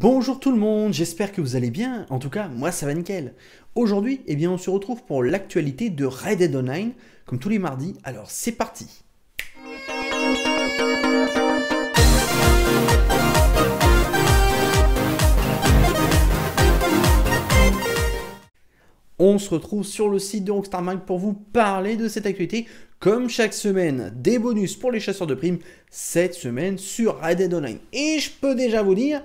Bonjour tout le monde, j'espère que vous allez bien, en tout cas moi ça va nickel. Aujourd'hui, eh bien on se retrouve pour l'actualité de Red Dead Online, comme tous les mardis, alors c'est parti On se retrouve sur le site de Rockstar Mag pour vous parler de cette actualité. Comme chaque semaine, des bonus pour les chasseurs de primes cette semaine sur Red Dead Online. Et je peux déjà vous dire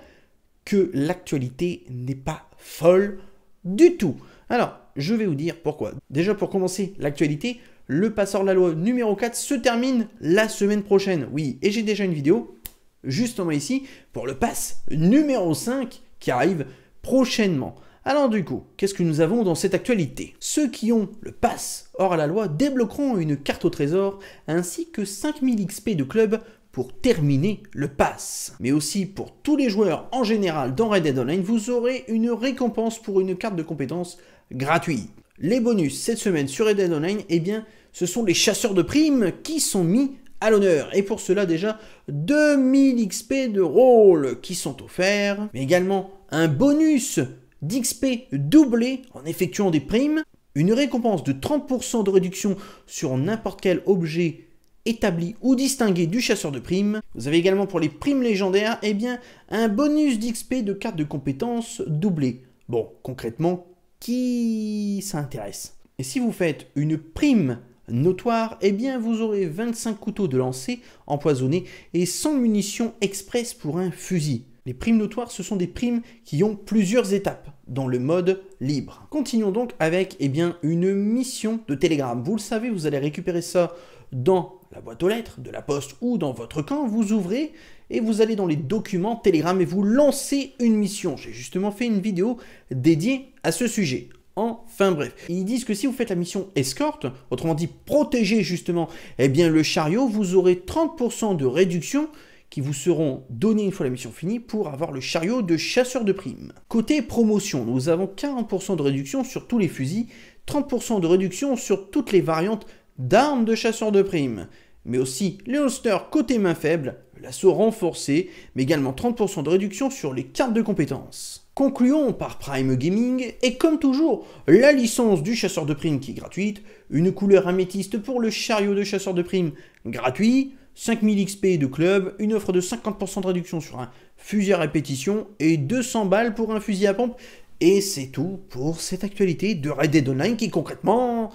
que l'actualité n'est pas folle du tout. Alors, je vais vous dire pourquoi. Déjà, pour commencer, l'actualité, le passeur de la loi numéro 4 se termine la semaine prochaine. Oui, et j'ai déjà une vidéo, justement ici, pour le passe numéro 5 qui arrive prochainement. Alors du coup, qu'est-ce que nous avons dans cette actualité Ceux qui ont le pass hors la loi débloqueront une carte au trésor ainsi que 5000 XP de club pour terminer le pass. Mais aussi pour tous les joueurs en général dans Red Dead Online, vous aurez une récompense pour une carte de compétence gratuite. Les bonus cette semaine sur Red Dead Online, eh bien, ce sont les chasseurs de primes qui sont mis à l'honneur. Et pour cela déjà 2000 XP de rôle qui sont offerts, mais également un bonus d'XP doublé en effectuant des primes, une récompense de 30% de réduction sur n'importe quel objet établi ou distingué du chasseur de primes. Vous avez également pour les primes légendaires eh bien, un bonus d'XP de carte de compétence doublé. Bon, concrètement, qui s'intéresse Et si vous faites une prime notoire, eh bien vous aurez 25 couteaux de lancer empoisonnés et 100 munitions express pour un fusil. Les primes notoires, ce sont des primes qui ont plusieurs étapes dans le mode libre. Continuons donc avec eh bien, une mission de Telegram. Vous le savez, vous allez récupérer ça dans la boîte aux lettres, de la poste ou dans votre camp. Vous ouvrez et vous allez dans les documents Telegram et vous lancez une mission. J'ai justement fait une vidéo dédiée à ce sujet. Enfin bref, ils disent que si vous faites la mission escorte, autrement dit protéger justement eh bien, le chariot, vous aurez 30% de réduction qui vous seront donnés une fois la mission finie pour avoir le chariot de chasseur de primes. Côté promotion, nous avons 40% de réduction sur tous les fusils, 30% de réduction sur toutes les variantes d'armes de chasseur de primes, mais aussi les holsters côté main faible, l'assaut renforcé, mais également 30% de réduction sur les cartes de compétences. Concluons par Prime Gaming, et comme toujours, la licence du chasseur de primes qui est gratuite, une couleur améthyste pour le chariot de chasseur de primes gratuit, 5000 XP de club, une offre de 50% de réduction sur un fusil à répétition et 200 balles pour un fusil à pompe. Et c'est tout pour cette actualité de Red Dead Online qui concrètement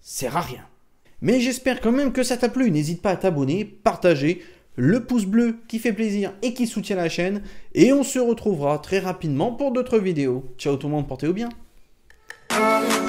sert à rien. Mais j'espère quand même que ça t'a plu. N'hésite pas à t'abonner, partager, le pouce bleu qui fait plaisir et qui soutient la chaîne. Et on se retrouvera très rapidement pour d'autres vidéos. Ciao tout le monde, portez-vous bien.